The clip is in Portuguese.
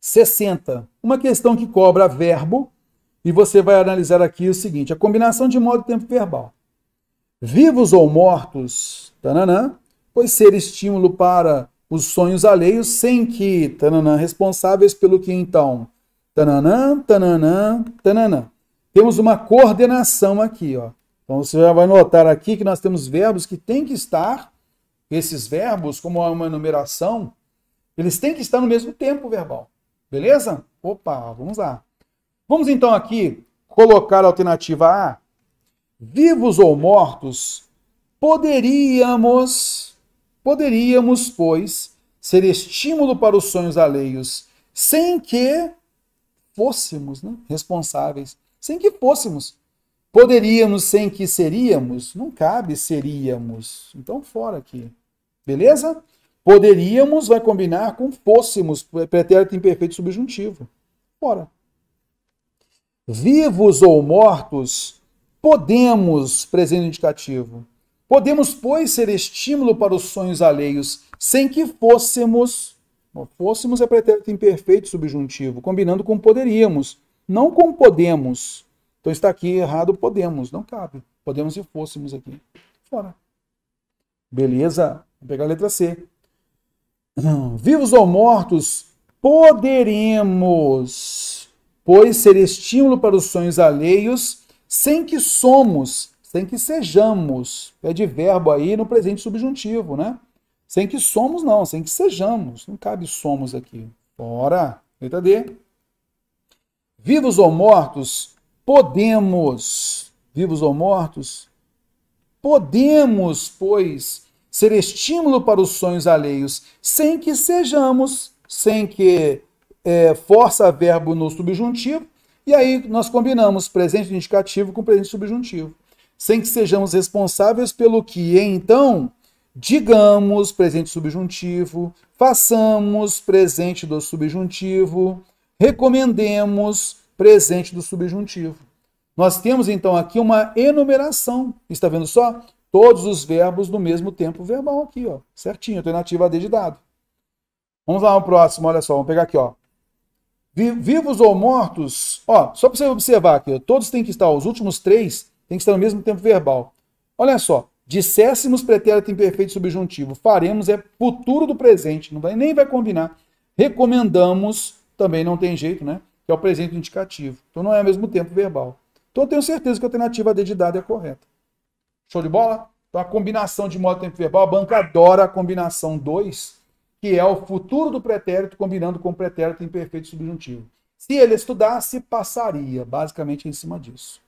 60. Uma questão que cobra verbo, e você vai analisar aqui o seguinte: a combinação de modo e tempo verbal. Vivos ou mortos, tananã, pois ser estímulo para os sonhos alheios sem que, tananã, responsáveis pelo que então, tananã, tananã, tananã. Temos uma coordenação aqui, ó. Então você já vai notar aqui que nós temos verbos que têm que estar, esses verbos, como uma numeração, eles têm que estar no mesmo tempo verbal. Beleza? Opa, vamos lá. Vamos então aqui colocar a alternativa A. Vivos ou mortos, poderíamos, poderíamos, pois, ser estímulo para os sonhos alheios, sem que fôssemos né, responsáveis, sem que fôssemos. Poderíamos sem que seríamos, não cabe seríamos. Então, fora aqui. Beleza? Poderíamos vai combinar com fôssemos, pretérito imperfeito subjuntivo. Fora. Vivos ou mortos, podemos, presente indicativo. Podemos, pois, ser estímulo para os sonhos alheios, sem que fôssemos, fôssemos é pretérito imperfeito subjuntivo, combinando com poderíamos, não com podemos. Então está aqui errado podemos, não cabe. Podemos e fôssemos aqui. Fora. Beleza? Vou pegar a letra C vivos ou mortos, poderemos, pois ser estímulo para os sonhos alheios, sem que somos, sem que sejamos. É de verbo aí no presente subjuntivo, né? Sem que somos, não, sem que sejamos. Não cabe somos aqui. Ora, letra D. Vivos ou mortos, podemos. Vivos ou mortos, podemos, pois ser estímulo para os sonhos alheios, sem que sejamos, sem que é, força verbo no subjuntivo, e aí nós combinamos presente indicativo com presente subjuntivo, sem que sejamos responsáveis pelo que então digamos presente subjuntivo, façamos presente do subjuntivo, recomendemos presente do subjuntivo. Nós temos então aqui uma enumeração. Está vendo só? todos os verbos no mesmo tempo verbal aqui, ó. Certinho, alternativa D de dado. Vamos lá, o próximo, olha só, vamos pegar aqui, ó. Vivos ou mortos, ó, só para você observar aqui, ó, todos têm que estar, os últimos três têm que estar no mesmo tempo verbal. Olha só, disséssemos pretérito imperfeito subjuntivo, faremos é futuro do presente, não vai, nem vai combinar. Recomendamos, também não tem jeito, né? Que é o presente indicativo. Então não é ao mesmo tempo verbal. Então eu tenho certeza que a alternativa D de dado é correta. Show de bola? Então a combinação de modo tempo verbal, a banca adora a combinação 2, que é o futuro do pretérito combinando com o pretérito imperfeito subjuntivo. Se ele estudasse, passaria, basicamente em cima disso.